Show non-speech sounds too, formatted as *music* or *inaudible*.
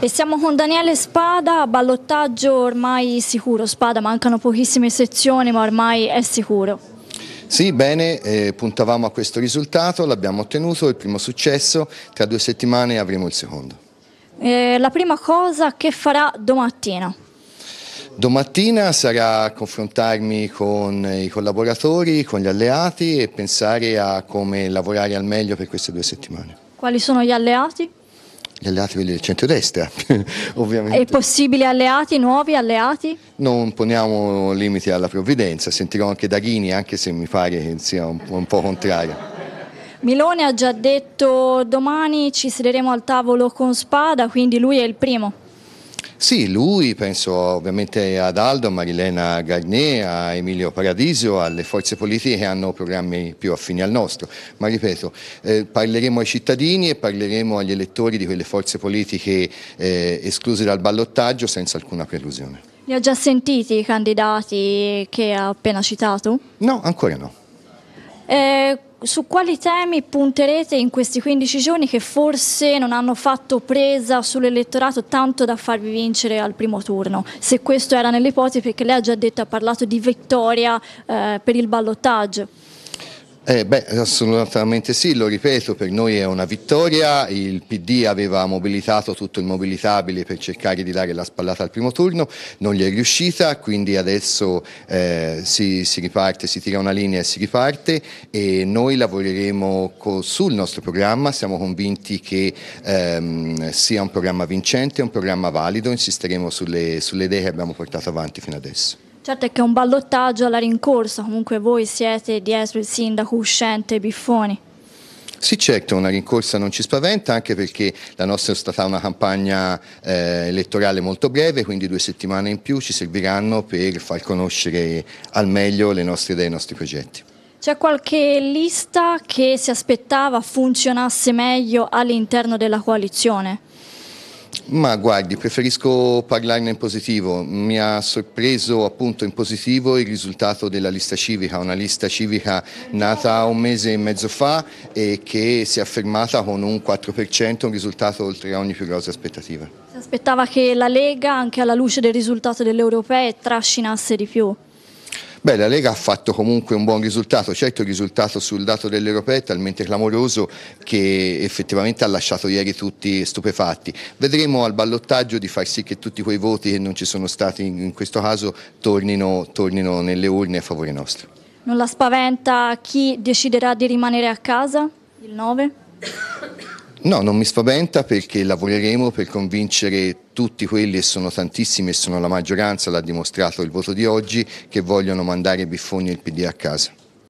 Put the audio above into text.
E siamo con Daniele Spada, ballottaggio ormai sicuro. Spada, mancano pochissime sezioni, ma ormai è sicuro. Sì, bene, eh, puntavamo a questo risultato, l'abbiamo ottenuto, il primo successo, tra due settimane avremo il secondo. Eh, la prima cosa che farà domattina? Domattina sarà confrontarmi con i collaboratori, con gli alleati e pensare a come lavorare al meglio per queste due settimane. Quali sono gli alleati? Gli alleati del centrodestra, *laughs* ovviamente. E possibili alleati, nuovi alleati? Non poniamo limiti alla provvidenza, sentirò anche Daghini, anche se mi pare che sia un, un po' contrario. Milone ha già detto domani ci sederemo al tavolo con Spada, quindi lui è il primo. Sì, lui, penso ovviamente ad Aldo, a Marilena Garnet, a Emilio Paradiso, alle forze politiche che hanno programmi più affini al nostro, ma ripeto, eh, parleremo ai cittadini e parleremo agli elettori di quelle forze politiche eh, escluse dal ballottaggio senza alcuna prelusione. Li ha già sentiti i candidati che ha appena citato? No, ancora no. Eh, su quali temi punterete in questi 15 giorni che forse non hanno fatto presa sull'elettorato tanto da farvi vincere al primo turno? Se questo era nell'ipotesi, perché lei ha già detto, ha parlato di vittoria eh, per il ballottaggio. Eh beh, assolutamente sì, lo ripeto, per noi è una vittoria, il PD aveva mobilitato tutto il mobilitabile per cercare di dare la spallata al primo turno, non gli è riuscita, quindi adesso eh, si, si, riparte, si tira una linea e si riparte e noi lavoreremo sul nostro programma, siamo convinti che ehm, sia un programma vincente, un programma valido, insisteremo sulle, sulle idee che abbiamo portato avanti fino adesso. Certo è che è un ballottaggio alla rincorsa, comunque voi siete dietro il sindaco uscente Biffoni. Sì, certo, una rincorsa non ci spaventa, anche perché la nostra è stata una campagna eh, elettorale molto breve, quindi due settimane in più ci serviranno per far conoscere al meglio le nostre idee e i nostri progetti. C'è qualche lista che si aspettava funzionasse meglio all'interno della coalizione? Ma guardi, preferisco parlarne in positivo. Mi ha sorpreso appunto in positivo il risultato della lista civica, una lista civica nata un mese e mezzo fa e che si è affermata con un 4%, un risultato oltre a ogni più grossa aspettativa. Si aspettava che la Lega, anche alla luce del risultato delle europee, trascinasse di più? Beh, la Lega ha fatto comunque un buon risultato, certo il risultato sul dato dell'Europeo è talmente clamoroso che effettivamente ha lasciato ieri tutti stupefatti. Vedremo al ballottaggio di far sì che tutti quei voti che non ci sono stati in questo caso tornino, tornino nelle urne a favore nostro. Non la spaventa chi deciderà di rimanere a casa il 9? No, non mi spaventa perché lavoreremo per convincere tutti quelli, e sono tantissimi e sono la maggioranza, l'ha dimostrato il voto di oggi, che vogliono mandare Biffoni e il PD a casa.